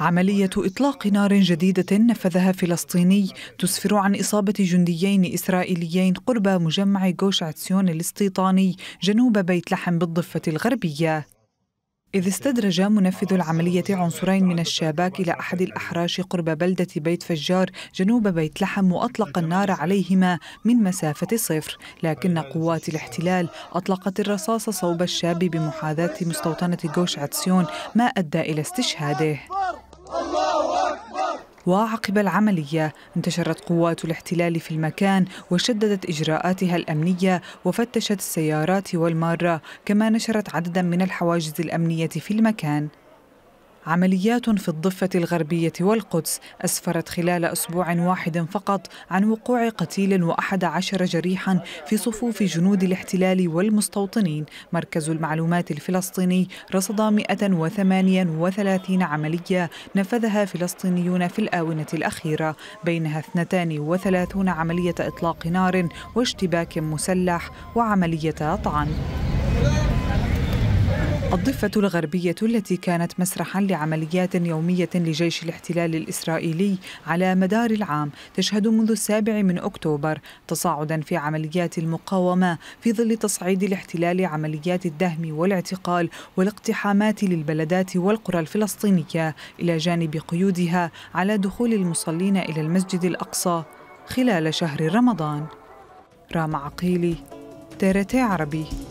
عملية إطلاق نار جديدة نفذها فلسطيني تسفر عن إصابة جنديين إسرائيليين قرب مجمع جوش عتسيون الاستيطاني جنوب بيت لحم بالضفة الغربية إذ استدرج منفذ العملية عنصرين من الشاباك إلى أحد الأحراش قرب بلدة بيت فجار جنوب بيت لحم وأطلق النار عليهما من مسافة صفر لكن قوات الاحتلال أطلقت الرصاص صوب الشاب بمحاذاة مستوطنة جوش عتسيون ما أدى إلى استشهاده وعقب العملية انتشرت قوات الاحتلال في المكان وشددت إجراءاتها الأمنية وفتشت السيارات والمارة كما نشرت عددا من الحواجز الأمنية في المكان عمليات في الضفة الغربية والقدس أسفرت خلال أسبوع واحد فقط عن وقوع قتيل وأحد عشر جريحا في صفوف جنود الاحتلال والمستوطنين مركز المعلومات الفلسطيني رصد 138 عملية نفذها فلسطينيون في الآونة الأخيرة بينها 32 عملية إطلاق نار واشتباك مسلح وعملية طعن الضفة الغربية التي كانت مسرحا لعمليات يومية لجيش الاحتلال الإسرائيلي على مدار العام تشهد منذ السابع من أكتوبر تصاعدا في عمليات المقاومة في ظل تصعيد الاحتلال عمليات الدهم والاعتقال والاقتحامات للبلدات والقرى الفلسطينية إلى جانب قيودها على دخول المصلين إلى المسجد الأقصى خلال شهر رمضان رام عقيلي ترتي عربي